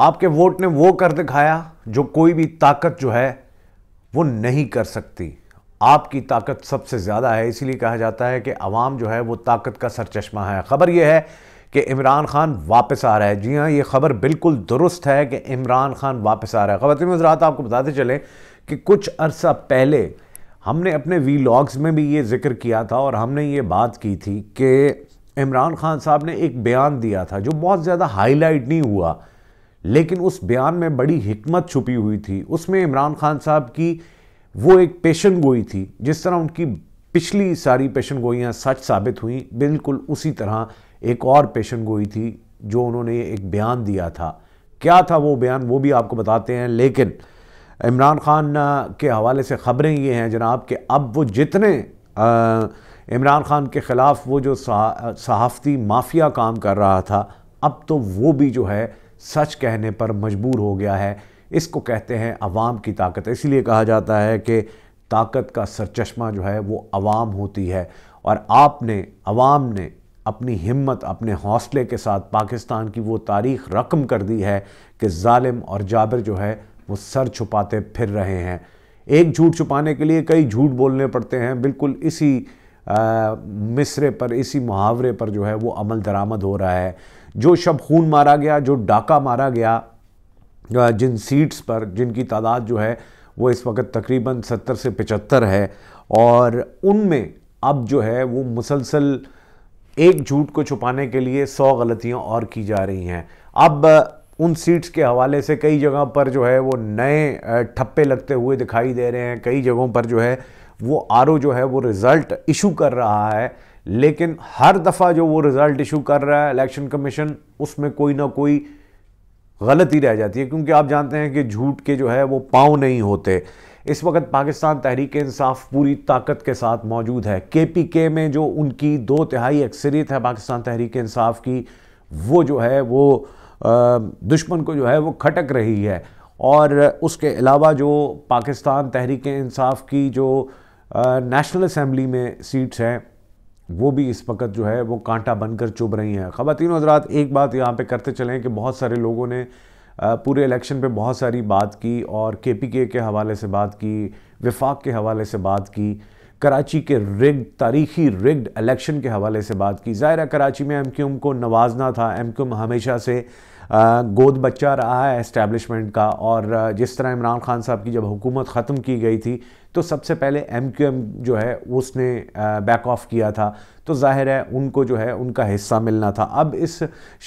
आपके वोट ने वो कर दिखाया जो कोई भी ताकत जो है वो नहीं कर सकती आपकी ताकत सबसे ज़्यादा है इसीलिए कहा जाता है कि आवाम जो है वो ताकत का सरचश्मा है ख़बर यह है कि इमरान खान वापस आ रहा है जी हाँ ये ख़बर बिल्कुल दुरुस्त है कि इमरान खान वापस आ रहा है ख़बर रात आपको बताते चलें कि कुछ अरसा पहले हमने अपने वी लॉग्स में भी ये जिक्र किया था और हमने ये बात की थी कि इमरान खान साहब ने एक बयान दिया था जो बहुत ज़्यादा हाईलाइट नहीं हुआ लेकिन उस बयान में बड़ी हिकमत छुपी हुई थी उसमें इमरान खान साहब की वो एक पेशन गोई थी जिस तरह उनकी पिछली सारी पेशन गोइयाँ सच साबित हुई बिल्कुल उसी तरह एक और पेशन गोई थी जो उन्होंने एक बयान दिया था क्या था वो बयान वो भी आपको बताते हैं लेकिन इमरान खान के हवाले से ख़बरें ये हैं जनाब कि अब वो जितने इमरान खान के ख़िलाफ़ वो जो सहाफ़ती माफिया काम कर रहा था अब तो वो भी जो है सच कहने पर मजबूर हो गया है इसको कहते हैं अवाम की ताकत इसीलिए कहा जाता है कि ताकत का सरचश्मा जो है वो अवाम होती है और आपने अवाम ने अपनी हिम्मत अपने हौसले के साथ पाकिस्तान की वो तारीख रकम कर दी है कि जालिम और जाबिर जो है वो सर छुपाते फिर रहे हैं एक झूठ छुपाने के लिए कई झूठ बोलने पड़ते हैं बिल्कुल इसी मिसरे पर इसी मुहावरे पर जो है वो अमल दरामद हो रहा है जो शब खून मारा गया जो डाका मारा गया जिन सीट्स पर जिनकी तादाद जो है वो इस वक्त तकरीबन सत्तर से पचहत्तर है और उनमें अब जो है वो मुसलसल एक झूठ को छुपाने के लिए सौ गलतियां और की जा रही हैं अब उन सीट्स के हवाले से कई जगह पर जो है वो नए ठप्पे लगते हुए दिखाई दे रहे हैं कई जगहों पर जो है वो आर जो है वो रिज़ल्ट इशू कर रहा है लेकिन हर दफ़ा जो वो रिज़ल्ट इशू कर रहा है इलेक्शन कमीशन उसमें कोई ना कोई गलती रह जाती है क्योंकि आप जानते हैं कि झूठ के जो है वो पाँव नहीं होते इस वक्त पाकिस्तान तहरीक इंसाफ पूरी ताकत के साथ मौजूद है के पी के में जो उनकी दो तिहाई अक्सरियत है पाकिस्तान तहरीक इंसाफ की वो जो है वो दुश्मन को जो है वो खटक रही है और उसके अलावा जो पाकिस्तान तहरीक इंसाफ की जो नेशनल असम्बली में सीट्स हैं वो भी इस वक्त जो है वो कांटा बनकर चुभ रही हैं खातिन हजरात एक बात यहाँ पे करते चलें कि बहुत सारे लोगों ने पूरे इलेक्शन पे बहुत सारी बात की और के पी के के हवाले से बात की विफाक के हवाले से बात की कराची के रिग तारीखी रिग्ड इलेक्शन के हवाले से बात की ज़ाहिर कराची में एम को नवाजना था एम हमेशा से गोद बच्चा रहा है इस्टेब्लिशमेंट का और जिस तरह इमरान खान साहब की जब हुकूमत ख़त्म की गई थी तो सबसे पहले एम क्यू एम जो है उसने बैक ऑफ किया था तो जाहिर है उनको जो है उनका हिस्सा मिलना था अब इस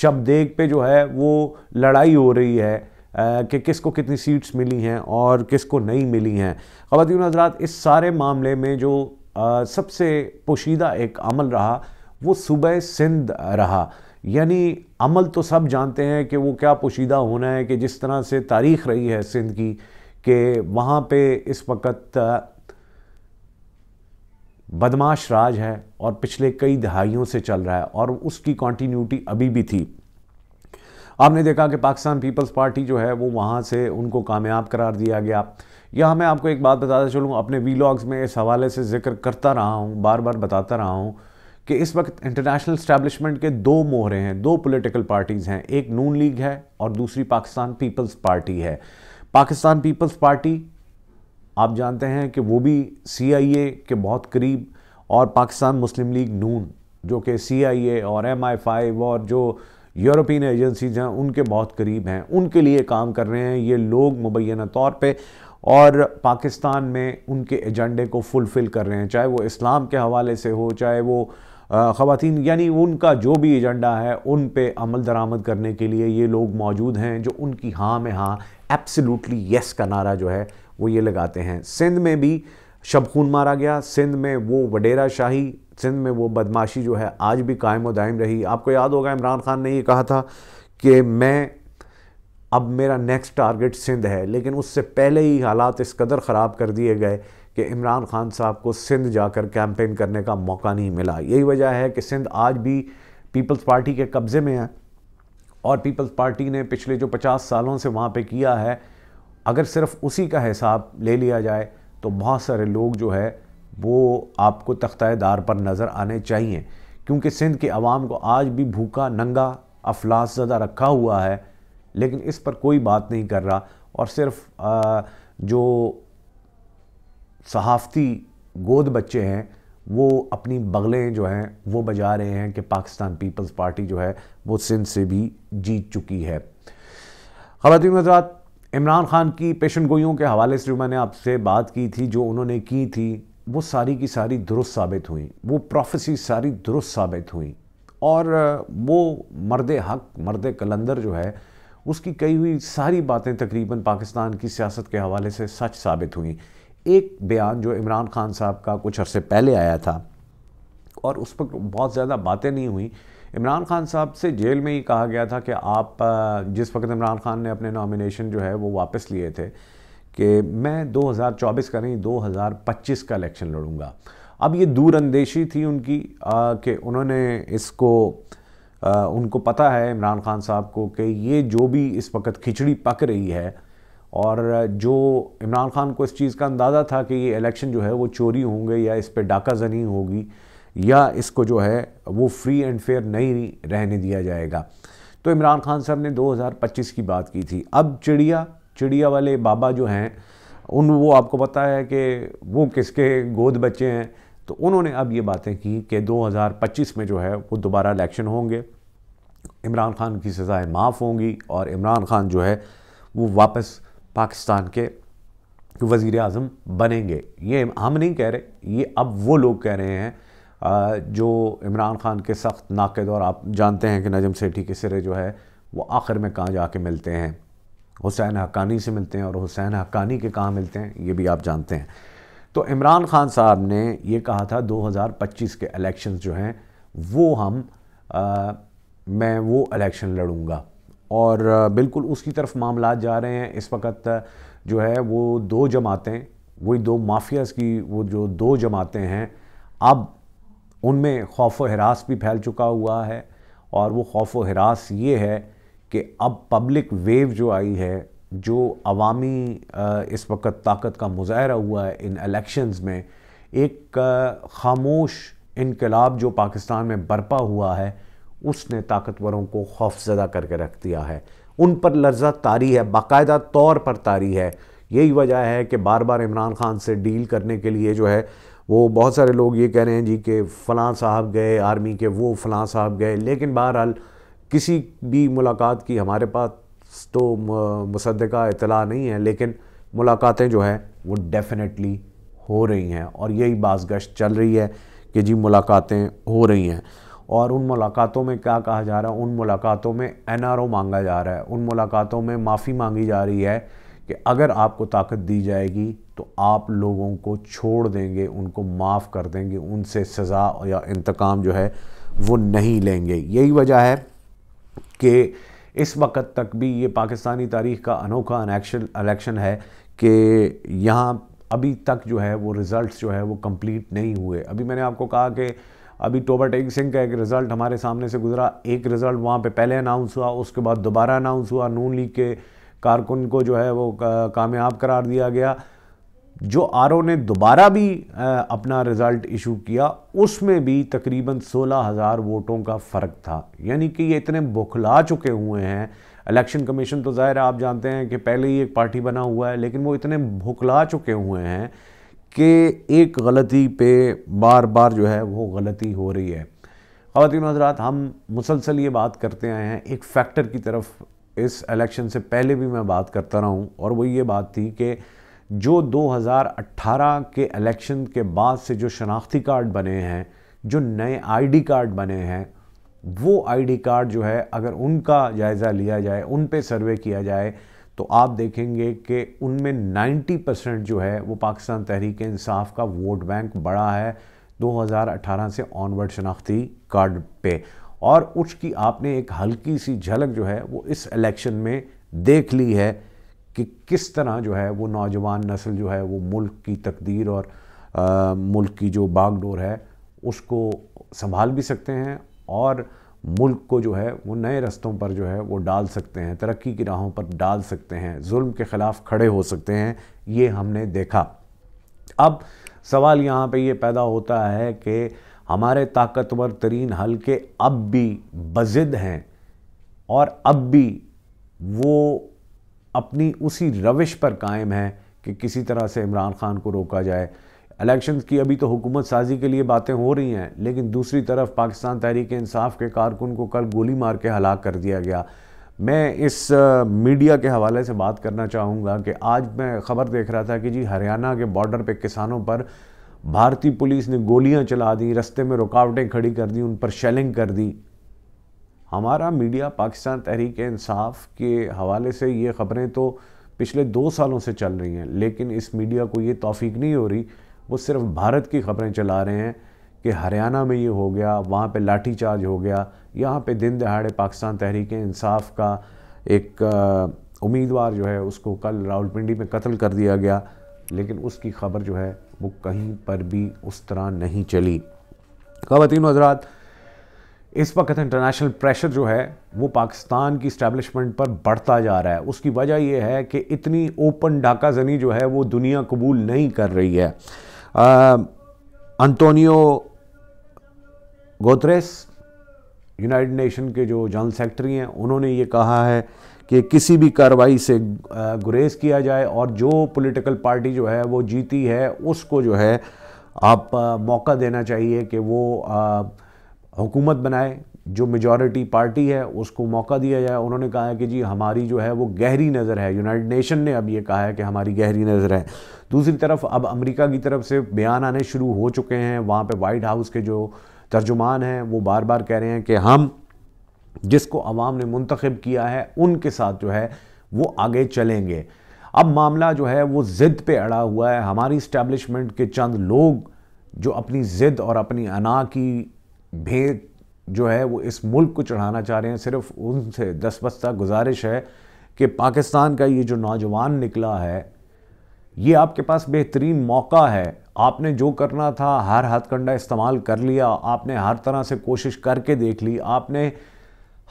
शब्देग पे जो है वो लड़ाई हो रही है कि किसको कितनी सीट्स मिली हैं और किसको नहीं मिली हैं ख़वान हजरात इस सारे मामले में जो सबसे पोशीदा एक अमल रहा वो सूबह सिंध रहा यानी अमल तो सब जानते हैं कि वो क्या पोशीदा होना है कि जिस तरह से तारीख रही है सिंध की कि वहाँ पे इस वक्त बदमाश राज है और पिछले कई दहाइयों से चल रहा है और उसकी कॉन्टीन्यूटी अभी भी थी आपने देखा कि पाकिस्तान पीपल्स पार्टी जो है वो वहाँ से उनको कामयाब करार दिया गया यह मैं आपको एक बात बताता चलूँ अपने वीलॉग्स में इस हवाले से जिक्र करता रहा हूँ बार बार बताता रहा हूँ कि इस वक्त इंटरनेशनल स्टैब्लिशमेंट के दो मोहरे हैं दो पॉलिटिकल पार्टीज़ हैं एक नून लीग है और दूसरी पाकिस्तान पीपल्स पार्टी है पाकिस्तान पीपल्स पार्टी आप जानते हैं कि वो भी सीआईए के बहुत करीब और पाकिस्तान मुस्लिम लीग नून जो कि सीआईए और एम और जो यूरोपियन एजेंसीज हैं उनके बहुत करीब हैं उनके लिए काम कर रहे हैं ये लोग मुबैना तौर पे और पाकिस्तान में उनके एजेंडे को फुलफ़िल कर रहे हैं चाहे वो इस्लाम के हवाले से हो चाहे वो ख़वान यानी उनका जो भी एजेंडा है उन पे अमल दरामद करने के लिए ये लोग मौजूद हैं जो उनकी हाँ में हाँ एब्सोल्युटली यस का नारा जो है वो ये लगाते हैं सिंध में भी शब खून मारा गया सिंध में वो वडेरा शाही सिंध में वो बदमाशी जो है आज भी कायम व दायम रही आपको याद होगा इमरान खान ने ये कहा था कि मैं अब मेरा नेक्स्ट टारगेट सिंध है लेकिन उससे पहले ही हालात इस कदर ख़राब कर दिए गए कि इमरान खान साहब को सिंध जाकर कैंपेन करने का मौका नहीं मिला यही वजह है कि सिंध आज भी पीपल्स पार्टी के कब्ज़े में है और पीपल्स पार्टी ने पिछले जो पचास सालों से वहाँ पे किया है अगर सिर्फ उसी का हिसाब ले लिया जाए तो बहुत सारे लोग जो है वो आपको तख्ता दार पर नज़र आने चाहिए क्योंकि सिंध के आवाम को आज भी भूखा नंगा अफलास ज़्यादा रखा हुआ है लेकिन इस पर कोई बात नहीं कर रहा और सिर्फ आ, जो सहाफ़ती गोद बच्चे हैं वो अपनी बगलें जो हैं वो बजा रहे हैं कि पाकिस्तान पीपल्स पार्टी जो है वो सिंध से भी जीत चुकी है ख़वान हजरात इमरान ख़ान की पेशन गोइयों के हवाले से जो मैंने आपसे बात की थी जो उन्होंने की थी वो सारी की सारी दुरुस्त साबित हुई वो प्रोफेसी सारी दुरुस्त साबित हुई और वो मर्द हक मर्द कलंदर जो है उसकी कई हुई सारी बातें तकरीबन पाकिस्तान की सियासत के हवाले से सच साबित हुई एक बयान जो इमरान खान साहब का कुछ अरसे पहले आया था और उस पर बहुत ज़्यादा बातें नहीं हुई इमरान खान साहब से जेल में ही कहा गया था कि आप जिस वक्त इमरान खान ने अपने नॉमिनेशन जो है वो वापस लिए थे कि मैं 2024 का नहीं 2025 का इलेक्शन लड़ूंगा अब ये दूरअंदेशी थी उनकी कि उन्होंने इसको आ, उनको पता है इमरान खान साहब को कि ये जो भी इस वक्त खिचड़ी पक रही है और जो इमरान खान को इस चीज़ का अंदाज़ा था कि ये इलेक्शन जो है वो चोरी होंगे या इस पर डाका जनी होगी या इसको जो है वो फ्री एंड फेयर नहीं रहने दिया जाएगा तो इमरान खान साहब ने 2025 की बात की थी अब चिड़िया चिड़िया वाले बाबा जो हैं उन वो आपको पता है कि वो किसके गोद बच्चे हैं तो उन्होंने अब ये बातें की कि 2025 में जो है वो दोबारा इलेक्शन होंगे इमरान खान की सज़ाएँ माफ़ होंगी और इमरान खान जो है वो वापस पाकिस्तान के वज़ी अजम बनेंगे ये हम नहीं कह रहे ये अब वो लोग कह रहे हैं जो इमरान खान के सख्त नाकद और आप जानते हैं कि नजम सेठी के सिरे जो है वो आखिर में कहाँ जाके मिलते हैं हुसैन हक्कानी से मिलते हैं और हुसैन हक्कानी के कहाँ मिलते हैं ये भी आप जानते हैं तो इमरान खान साहब ने ये कहा था 2025 के इलेक्शंस जो हैं वो हम आ, मैं वो इलेक्शन लड़ूंगा और बिल्कुल उसकी तरफ मामला जा रहे हैं इस वक्त जो है वो दो जमातें वही दो माफियाज़ की वो जो दो जमातें हैं अब उनमें खौफ हरास भी फैल चुका हुआ है और वो खौफ हरास ये है कि अब पब्लिक वेव जो आई है जो अवामी इस वक्त ताकत का मुजाहरा हुआ है इन इलेक्शंस में एक खामोश इनकलाब जो पाकिस्तान में बरपा हुआ है उसने ताकतवरों को खौफजदा करके रख दिया है उन पर लर्जा तारी है बाकायदा तौर पर तारी है यही वजह है कि बार बार इमरान खान से डील करने के लिए जो है वो बहुत सारे लोग ये कह रहे हैं जी कि फ़लाँ साहब गए आर्मी के वो फ़लाँ साहब गए लेकिन बहरहाल किसी भी मुलाकात की हमारे पास तो मुसदा इतला नहीं है लेकिन मुलाकातें जो है वो डेफ़िनेटली हो रही हैं और यही गश्त चल रही है कि जी मुलाकातें हो रही हैं और उन मुलाकातों में क्या कहा जा रहा है उन मुलाकातों में एन मांगा जा रहा है उन मुलाकातों में माफ़ी मांगी जा रही है कि अगर आपको ताकत दी जाएगी तो आप लोगों को छोड़ देंगे उनको माफ़ कर देंगे उनसे सज़ा या इंतकाम जो है वो नहीं लेंगे यही वजह है कि इस वक्त तक भी ये पाकिस्तानी तारीख का अनोखा अनैक्शन इलेक्शन है कि यहाँ अभी तक जो है वो रिज़ल्ट जो है वो कंप्लीट नहीं हुए अभी मैंने आपको कहा कि अभी टोबा टेग सिंह का एक रिज़ल्ट हमारे सामने से गुजरा एक रिज़ल्ट वहाँ पे पहले अनाउंस हुआ उसके बाद दोबारा अनाउंस हुआ नून लीग के कारकुन को जो है वो कामयाब करार दिया गया जो आर ने दोबारा भी अपना रिज़ल्ट इशू किया उसमें भी तकरीबन सोलह हज़ार वोटों का फ़र्क था यानी कि ये इतने बौखला चुके हुए हैं इलेक्शन कमीशन तो ज़ाहिर है आप जानते हैं कि पहले ही एक पार्टी बना हुआ है लेकिन वो इतने भुखला चुके हुए हैं कि एक गलती पे बार बार जो है वो गलती हो रही है खातिन हजरात हम मुसलसल ये बात करते आए हैं एक फैक्टर की तरफ इस इलेक्शन से पहले भी मैं बात करता रहा हूँ और वो ये बात थी कि जो 2018 के इलेक्शन के बाद से जो शनाख्ती कार्ड बने हैं जो नए आईडी कार्ड बने हैं वो आईडी कार्ड जो है अगर उनका जायज़ा लिया जाए उन पे सर्वे किया जाए तो आप देखेंगे कि उनमें 90 परसेंट जो है वो पाकिस्तान तहरीक इंसाफ का वोट बैंक बड़ा है 2018 से ऑनवर्ड शनाख्ती कार्ड पे और उसकी आपने एक हल्की सी झलक जो है वो इस इलेक्शन में देख ली है कि किस तरह जो है वो नौजवान नस्ल जो है वो मुल्क की तकदीर और आ, मुल्क की जो बागडोर है उसको संभाल भी सकते हैं और मुल्क को जो है वो नए रस्तों पर जो है वो डाल सकते हैं तरक्की की राहों पर डाल सकते हैं जुल्म के ख़िलाफ़ खड़े हो सकते हैं ये हमने देखा अब सवाल यहाँ पे ये पैदा होता है कि हमारे ताकतवर तरीन हल्के अब भी बजिद हैं और अब भी वो अपनी उसी रविश पर कायम हैं कि किसी तरह से इमरान ख़ान को रोका जाए इलेक्शन की अभी तो हुकूमत साजी के लिए बातें हो रही हैं लेकिन दूसरी तरफ पाकिस्तान तहरीक इंसाफ के कारकुन को कल गोली मार के हलाक कर दिया गया मैं इस मीडिया के हवाले से बात करना चाहूँगा कि आज मैं ख़बर देख रहा था कि जी हरियाणा के बॉर्डर पर किसानों पर भारतीय पुलिस ने गोलियाँ चला दी रस्ते में रुकावटें खड़ी कर दी उन पर शेलिंग कर दी हमारा मीडिया पाकिस्तान तहरीक इंसाफ के हवाले से ये ख़बरें तो पिछले दो सालों से चल रही हैं लेकिन इस मीडिया को ये तोफ़ी नहीं हो रही वो सिर्फ भारत की खबरें चला रहे हैं कि हरियाणा में ये हो गया वहाँ पे लाठीचार्ज हो गया यहाँ पे दिन दहाड़े पाकिस्तान तहरीक इंसाफ का एक उम्मीदवार जो है उसको कल रावलपिंडी में कत्ल कर दिया गया लेकिन उसकी खबर जो है वो कहीं पर भी उस तरह नहीं चली खातिन हजरात इस वक्त इंटरनेशनल प्रेशर जो है वो पाकिस्तान की इस्टेबलिशमेंट पर बढ़ता जा रहा है उसकी वजह यह है कि इतनी ओपन डाका जनी जो है वो दुनिया कबूल नहीं कर रही है अंतोनियो गोत्रेस यूनाइटेड नेशन के जो जनरल सेक्रेटरी हैं उन्होंने ये कहा है कि किसी भी कार्रवाई से uh, गुरेज किया जाए और जो पॉलिटिकल पार्टी जो है वो जीती है उसको जो है आप uh, मौका देना चाहिए कि वो uh, हुकूमत बनाए जो मेजॉरिटी पार्टी है उसको मौका दिया जाए उन्होंने कहा है कि जी हमारी जो है वो गहरी नज़र है यूनाइटेड नेशन ने अब ये कहा है कि हमारी गहरी नज़र है दूसरी तरफ अब अमेरिका की तरफ से बयान आने शुरू हो चुके हैं वहाँ पे वाइट हाउस के जो तर्जुमान हैं वो बार बार कह रहे हैं कि हम जिसको अवाम ने मंतखब किया है उनके साथ जो है वो आगे चलेंगे अब मामला जो है वो ज़िद पर अड़ा हुआ है हमारी इस्टेबलिशमेंट के चंद लोग जो अपनी ज़िद और अपनी अना की भेंट जो है वो इस मुल्क को चढ़ाना चाह रहे हैं सिर्फ उनसे दस बस्ता गुजारिश है कि पाकिस्तान का ये जो नौजवान निकला है ये आपके पास बेहतरीन मौका है आपने जो करना था हर हथकंडा इस्तेमाल कर लिया आपने हर तरह से कोशिश करके देख ली आपने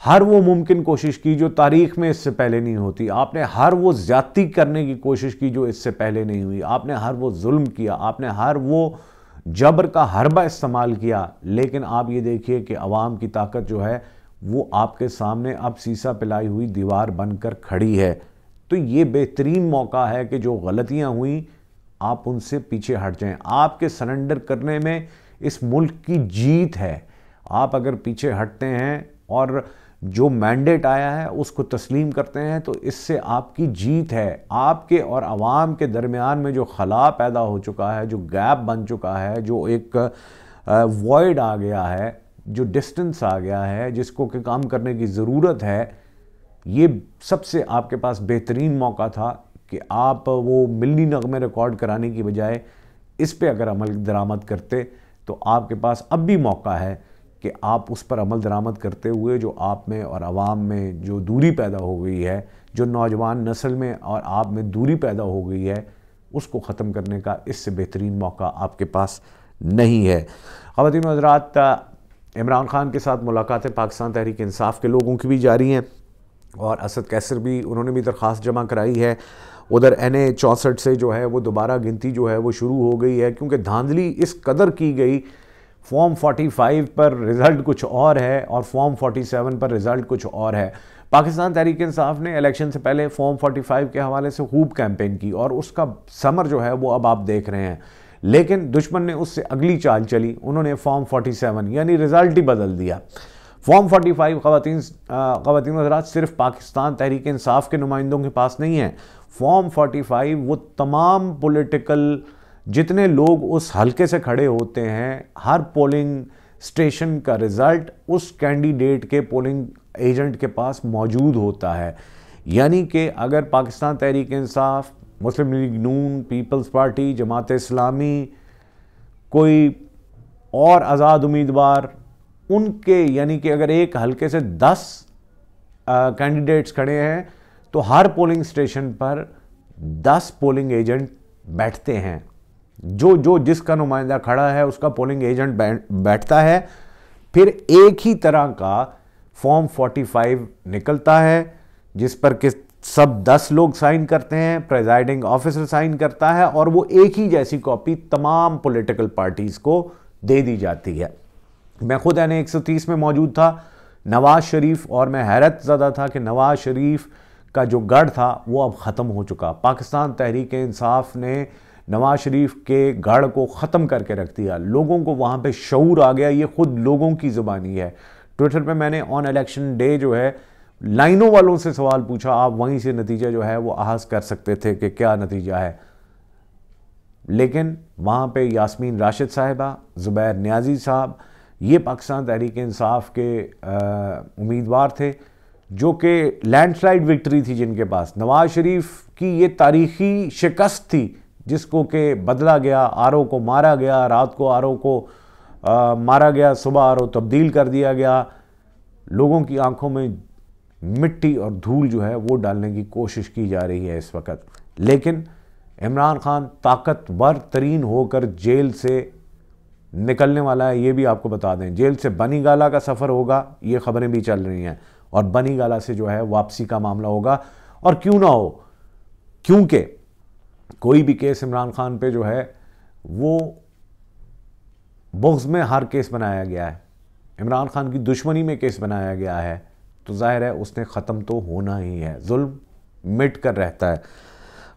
हर वो मुमकिन कोशिश की जो तारीख में इससे पहले नहीं होती आपने हर वो ज़्यादती करने की कोशिश की जो इससे पहले नहीं हुई आपने हर वो जुल्म किया आपने हर वो जबर का हरबा इस्तेमाल किया लेकिन आप ये देखिए कि अवाम की ताकत जो है वो आपके सामने अब सीसा पिलाई हुई दीवार बनकर खड़ी है तो ये बेहतरीन मौका है कि जो गलतियाँ हुई आप उनसे पीछे हट जाएं आपके सरेंडर करने में इस मुल्क की जीत है आप अगर पीछे हटते हैं और जो मैंडेट आया है उसको तस्लीम करते हैं तो इससे आपकी जीत है आपके और आवाम के दरमियान में जो खला पैदा हो चुका है जो गैप बन चुका है जो एक वॉइड आ गया है जो डिस्टेंस आ गया है जिसको के काम करने की ज़रूरत है ये सबसे आपके पास बेहतरीन मौका था कि आप वो मिली नगमे रिकॉर्ड कराने की बजाय इस पर अगर अमल दरामद करते तो आपके पास अब भी मौका है कि आप उस पर अमल दरामद करते हुए जो आप में और आवाम में जो दूरी पैदा हो गई है जो नौजवान नस्ल में और आप में दूरी पैदा हो गई है उसको ख़त्म करने का इससे बेहतरीन मौका आपके पास नहीं है खातिन हजरात इमरान ख़ान के साथ मुलाकातें पाकिस्तान तहरीक इंसाफ के लोगों की भी जारी हैं और असद कैसर भी उन्होंने भी दरख्वास्त जमा कराई है उधर एन ए चौंसठ से जो है वो दोबारा गिनती जो है वो शुरू हो गई है क्योंकि धांधली इस कदर की गई फॉर्म 45 पर रिज़ल्ट कुछ और है और फॉर्म 47 पर रिज़ल्ट कुछ और है पाकिस्तान तहरीक इंसाफ ने इलेक्शन से पहले फॉर्म 45 के हवाले से खूब कैंपेन की और उसका समर जो है वो अब आप देख रहे हैं लेकिन दुश्मन ने उससे अगली चाल चली उन्होंने फॉर्म 47 यानी रिज़ल्ट ही बदल दिया फॉर्म 45 फाइव खातन खातन हजरात सिर्फ पाकिस्तान तहरीक इंसाफ के नुमाइंदों के पास नहीं है फॉर्म 45 वो तमाम पोलिटिकल जितने लोग उस हल्के से खड़े होते हैं हर पोलिंग स्टेशन का रिज़ल्ट उस कैंडिडेट के पोलिंग एजेंट के पास मौजूद होता है यानी कि अगर Pakistan Tehreek Insaf Muslim League Noon Peoples Party Jamaat Islami कोई और आज़ाद उम्मीदवार उनके यानी कि अगर एक हल्के से दस कैंडिडेट्स खड़े हैं तो हर पोलिंग स्टेशन पर दस पोलिंग एजेंट बैठते हैं जो जो जिसका नुमाइंदा खड़ा है उसका पोलिंग एजेंट बैठता है फिर एक ही तरह का फॉर्म 45 निकलता है जिस पर कि सब 10 लोग साइन करते हैं प्रेजाइडिंग ऑफिसर साइन करता है और वो एक ही जैसी कॉपी तमाम पॉलिटिकल पार्टीज़ को दे दी जाती है मैं खुद एन एक में मौजूद था नवाज शरीफ और मैं हैरत ज़्यादा था कि नवाज शरीफ का जो गढ़ था वो अब ख़त्म हो चुका पाकिस्तान तहरीक इंसाफ ने नवाज शरीफ के गढ़ को ख़त्म करके रख दिया लोगों को वहाँ पे शूर आ गया ये ख़ुद लोगों की ज़ुबानी है ट्विटर पे मैंने ऑन इलेक्शन डे जो है लाइनों वालों से सवाल पूछा आप वहीं से नतीजा जो है वो आहस कर सकते थे कि क्या नतीजा है लेकिन वहाँ पे यासमीन राशिद साहिबा ज़ुबैर न्याजी साहब ये पाकिस्तान तहरीक इंसाफ के उम्मीदवार थे जो कि लैंडस्लाइड विक्ट्री थी जिनके पास नवाज शरीफ की ये तारीखी शिकस्त थी जिसको के बदला गया आर को मारा गया रात को आर को आ, मारा गया सुबह आर तब्दील कर दिया गया लोगों की आंखों में मिट्टी और धूल जो है वो डालने की कोशिश की जा रही है इस वक्त लेकिन इमरान खान ताकतवर तरीन होकर जेल से निकलने वाला है ये भी आपको बता दें जेल से बनी गाला का सफ़र होगा ये खबरें भी चल रही हैं और बनी गाला से जो है वापसी का मामला होगा और क्यों ना हो क्योंकि कोई भी केस इमरान खान पे जो है वो बुग्स में हर केस बनाया गया है इमरान खान की दुश्मनी में केस बनाया गया है तो जाहिर है उसने ख़त्म तो होना ही है जुल्म मिट कर रहता है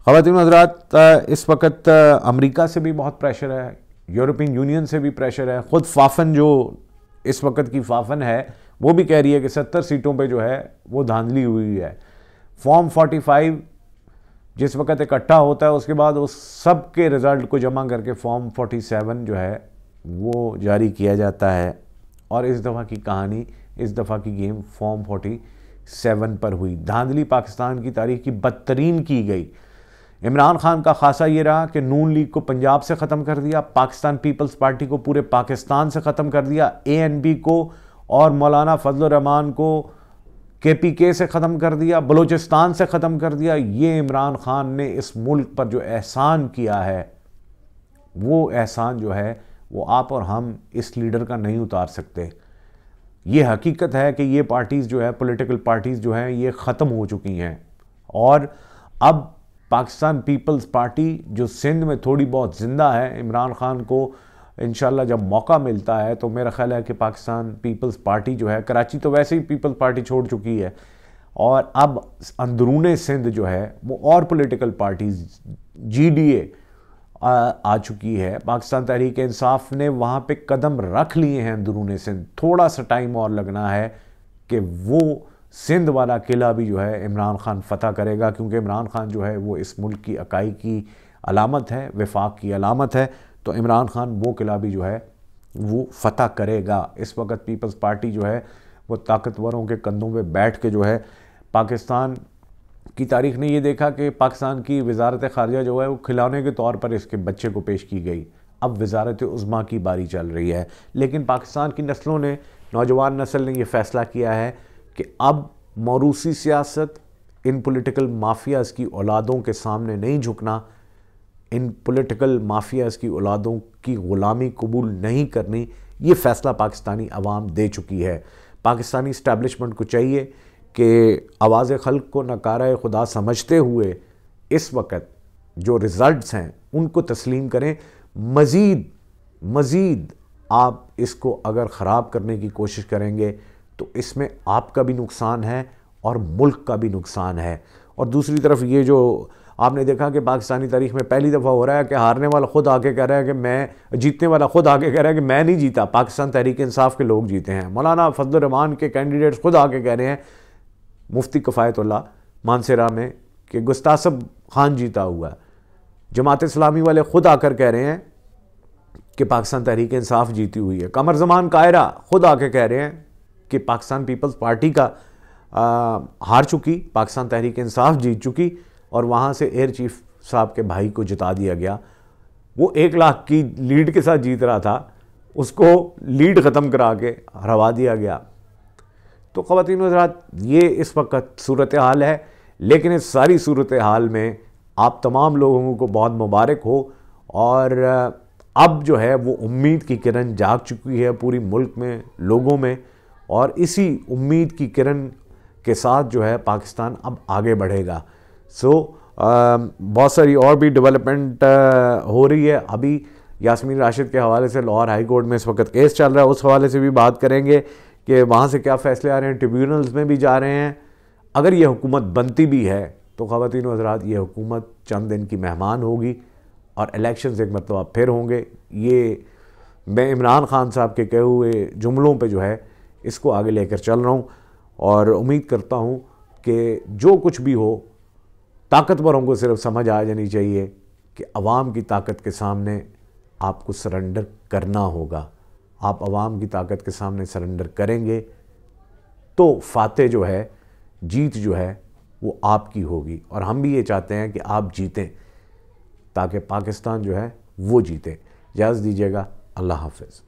ख़वान हजरात इस वक्त अमेरिका से भी बहुत प्रेशर है यूरोपियन यूनियन से भी प्रेशर है ख़ुद फाफन जो इस वक्त की फाफन है वो भी कह रही है कि सत्तर सीटों पर जो है वो धांधली हुई है फॉर्म फोर्टी जिस वक्त इकट्ठा होता है उसके बाद उस सब के रिज़ल्ट को जमा करके फॉर्म 47 जो है वो जारी किया जाता है और इस दफ़ा की कहानी इस दफ़ा की गेम फॉर्म 47 पर हुई धांधली पाकिस्तान की तारीख की बदतरीन की गई इमरान खान का खासा ये रहा कि नून लीग को पंजाब से ख़त्म कर दिया पाकिस्तान पीपल्स पार्टी को पूरे पाकिस्तान से ख़त्म कर दिया ए एन बी को और मौलाना फजलरहमान को के पी के से ख़त्म कर दिया बलूचिस्तान से ख़त्म कर दिया ये इमरान ख़ान ने इस मुल्क पर जो एहसान किया है वो एहसान जो है वो आप और हम इस लीडर का नहीं उतार सकते ये हकीकत है कि ये पार्टीज़ जो है पॉलिटिकल पार्टीज़ जो हैं ये ख़त्म हो चुकी हैं और अब पाकिस्तान पीपल्स पार्टी जो सिंध में थोड़ी बहुत ज़िंदा है इमरान ख़ान को इन जब मौका मिलता है तो मेरा ख्याल है कि पाकिस्तान पीपल्स पार्टी जो है कराची तो वैसे ही पीपल्स पार्टी छोड़ चुकी है और अब अंदरून सिंध जो है वो और पॉलिटिकल पार्टीज जीडीए आ, आ चुकी है पाकिस्तान तहरीक इंसाफ ने वहाँ पे कदम रख लिए हैं अंदरून सिंध थोड़ा सा टाइम और लगना है कि वो सिंध वाला किला भी जो है इमरान खान फतह करेगा क्योंकि इमरान खान जो है वो इस मुल्क की इकाई की अलामत है विफाक की अलामत है तो इमरान खान वो किला भी जो है वो फतह करेगा इस वक्त पीपल्स पार्टी जो है वो ताकतवरों के कंधों पे बैठ के जो है पाकिस्तान की तारीख ने ये देखा कि पाकिस्तान की वजारत खारजा जो है वो खिलौने के तौर पर इसके बच्चे को पेश की गई अब वजारत उज़मा की बारी चल रही है लेकिन पाकिस्तान की नस्लों ने नौजवान नस्ल ने यह फ़ैसला किया है कि अब मौरूसी सियासत इन पोलिटिकल माफियाज़ की औलादों के सामने नहीं झुकना इन पॉलिटिकल माफियाज़ की औलादों की ग़ुलामी कबूल नहीं करनी ये फ़ैसला पाकिस्तानी आवाम दे चुकी है पाकिस्तानी इस्टेबलिशमेंट को चाहिए कि आवाज़ खल्क को नकार खुदा समझते हुए इस वक्त जो रिज़ल्ट हैं उनको तस्लीम करें मज़ीद मज़ीद आप इसको अगर ख़राब करने की कोशिश करेंगे तो इसमें आपका भी नुकसान है और मुल्क का भी नुकसान है और दूसरी तरफ ये जो आपने देखा कि पाकिस्तानी तारीख में पहली दफ़ा हो रहा है कि हारने वाला खुद आके कह रहा है कि मैं जीतने वाला खुद आके कह रहा है कि मैं नहीं जीता पाकिस्तान तहरीक इंसाफ के लोग जीते हैं मौलाना फजलरहमान के कैंडिडेट्स खुद आके कह रहे हैं मुफ्ती कफायतल्ला मानसरा में कि गुस्तासब खान जीता हुआ है जमात इस्लामी वाले खुद आकर कह रहे हैं कि पाकिस्तान तहरीक इंसाफ जीती हुई है कमर जमान कायरा खुद आके कह रहे हैं कि पाकिस्तान पीपल्स पार्टी का आ, हार चुकी पाकिस्तान तहरीक इंसाफ जीत चुकी और वहाँ से एयर चीफ साहब के भाई को जिता दिया गया वो एक लाख की लीड के साथ जीत रहा था उसको लीड ख़त्म करा के हरवा दिया गया तो ख़वान हजरात ये इस वक्त सूरत हाल है लेकिन इस सारी सूरत हाल में आप तमाम लोगों को बहुत मुबारक हो और अब जो है वो उम्मीद की किरण जाग चुकी है पूरी मुल्क में लोगों में और इसी उम्मीद की किरण के साथ जो है पाकिस्तान अब आगे बढ़ेगा सो so, um, बहुत सारी और भी डेवलपमेंट uh, हो रही है अभी यासमीन राशिद के हवाले से लाहौर हाई कोर्ट में इस वक्त केस चल रहा है उस हवाले से भी बात करेंगे कि वहाँ से क्या फ़ैसले आ रहे हैं ट्रिब्यूनल्स में भी जा रहे हैं अगर ये हुकूमत बनती भी है तो ख़वान हजरात ये हुकूमत चंद दिन की मेहमान होगी और इलेक्शन एक मरतबा फिर होंगे ये मैं इमरान ख़ान साहब के कहे हुए जुमलों पर जो है इसको आगे लेकर चल रहा हूँ और उम्मीद करता हूँ कि जो कुछ भी हो ताकतवरों को सिर्फ समझ आ जानी चाहिए कि आवाम की ताकत के सामने आपको सरेंडर करना होगा आप आवाम की ताकत के सामने सरेंडर करेंगे तो फातह जो है जीत जो है वो आपकी होगी और हम भी ये चाहते हैं कि आप जीतें ताकि पाकिस्तान जो है वो जीते इजाज़ दीजिएगा अल्लाह हाफिज़